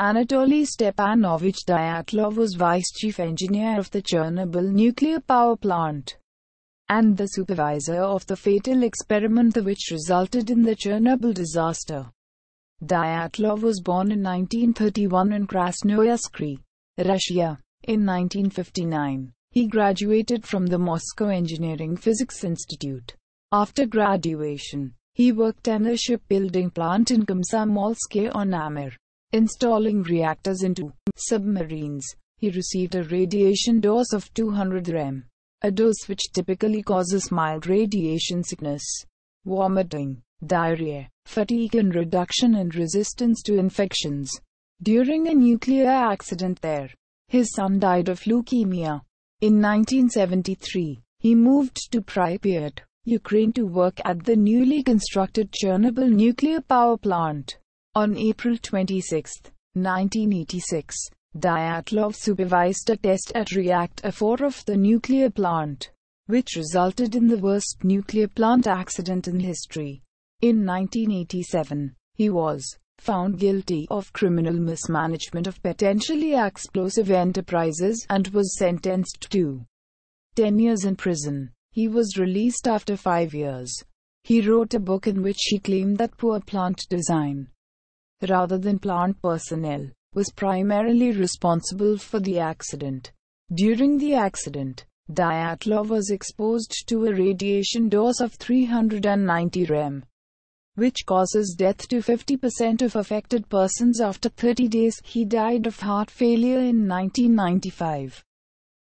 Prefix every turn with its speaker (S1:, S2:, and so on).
S1: Anatoly Stepanovich Dyatlov was vice chief engineer of the Chernobyl nuclear power plant and the supervisor of the fatal experiment which resulted in the Chernobyl disaster. Dyatlov was born in 1931 in Krasnoyarsk, Russia. In 1959, he graduated from the Moscow Engineering Physics Institute. After graduation, he worked in a shipbuilding plant in Komsomolsk on Amur installing reactors into submarines. He received a radiation dose of 200 rem, a dose which typically causes mild radiation sickness, vomiting, diarrhea, fatigue, and reduction in resistance to infections. During a nuclear accident there, his son died of leukemia. In 1973, he moved to Pripyat, Ukraine to work at the newly constructed Chernobyl nuclear power plant. On April 26, 1986, Dyatlov supervised a test at reactor 4 of the nuclear plant, which resulted in the worst nuclear plant accident in history. In 1987, he was found guilty of criminal mismanagement of potentially explosive enterprises and was sentenced to 10 years in prison. He was released after 5 years. He wrote a book in which he claimed that poor plant design rather than plant personnel, was primarily responsible for the accident. During the accident, Dyatlov was exposed to a radiation dose of 390 rem, which causes death to 50% of affected persons after 30 days. He died of heart failure in 1995.